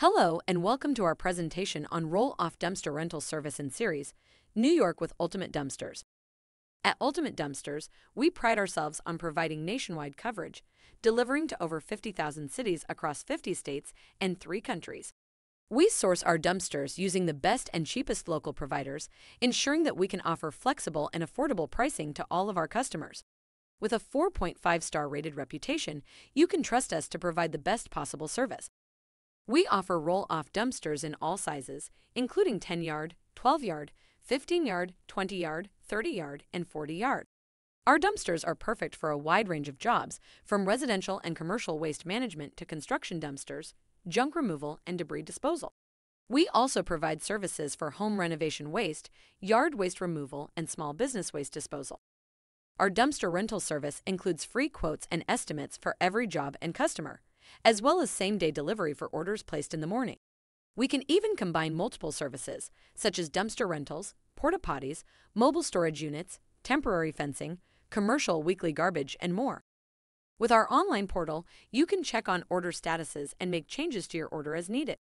Hello and welcome to our presentation on roll-off dumpster rental service in series, New York with Ultimate Dumpsters. At Ultimate Dumpsters, we pride ourselves on providing nationwide coverage, delivering to over 50,000 cities across 50 states and three countries. We source our dumpsters using the best and cheapest local providers, ensuring that we can offer flexible and affordable pricing to all of our customers. With a 4.5 star rated reputation, you can trust us to provide the best possible service. We offer roll-off dumpsters in all sizes, including 10-yard, 12-yard, 15-yard, 20-yard, 30-yard, and 40-yard. Our dumpsters are perfect for a wide range of jobs, from residential and commercial waste management to construction dumpsters, junk removal, and debris disposal. We also provide services for home renovation waste, yard waste removal, and small business waste disposal. Our dumpster rental service includes free quotes and estimates for every job and customer, as well as same-day delivery for orders placed in the morning. We can even combine multiple services, such as dumpster rentals, porta potties, mobile storage units, temporary fencing, commercial weekly garbage, and more. With our online portal, you can check on order statuses and make changes to your order as needed.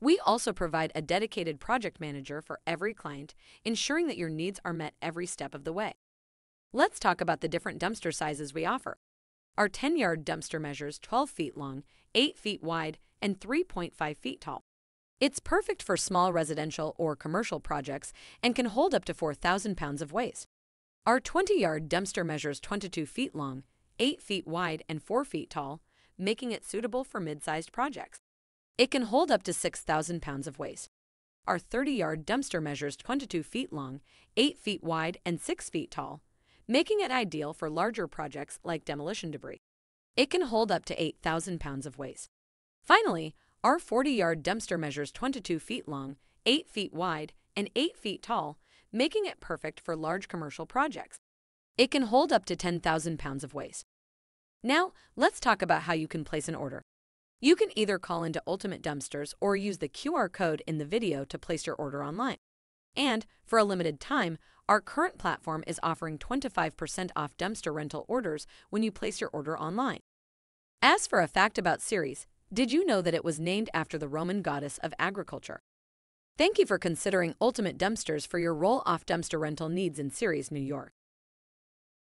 We also provide a dedicated project manager for every client, ensuring that your needs are met every step of the way. Let's talk about the different dumpster sizes we offer. Our 10 yard dumpster measures 12 feet long, 8 feet wide, and 3.5 feet tall. It's perfect for small residential or commercial projects and can hold up to 4,000 pounds of waste. Our 20 yard dumpster measures 22 feet long, 8 feet wide, and 4 feet tall, making it suitable for mid sized projects. It can hold up to 6,000 pounds of waste. Our 30 yard dumpster measures 22 feet long, 8 feet wide, and 6 feet tall, making it ideal for larger projects like demolition debris. It can hold up to 8,000 pounds of waste. Finally, our 40-yard dumpster measures 22 feet long, 8 feet wide, and 8 feet tall, making it perfect for large commercial projects. It can hold up to 10,000 pounds of waste. Now, let's talk about how you can place an order. You can either call into Ultimate Dumpsters or use the QR code in the video to place your order online. And, for a limited time, our current platform is offering 25% off dumpster rental orders when you place your order online. As for a fact about Ceres, did you know that it was named after the Roman goddess of agriculture? Thank you for considering Ultimate Dumpsters for your roll-off dumpster rental needs in Ceres, New York.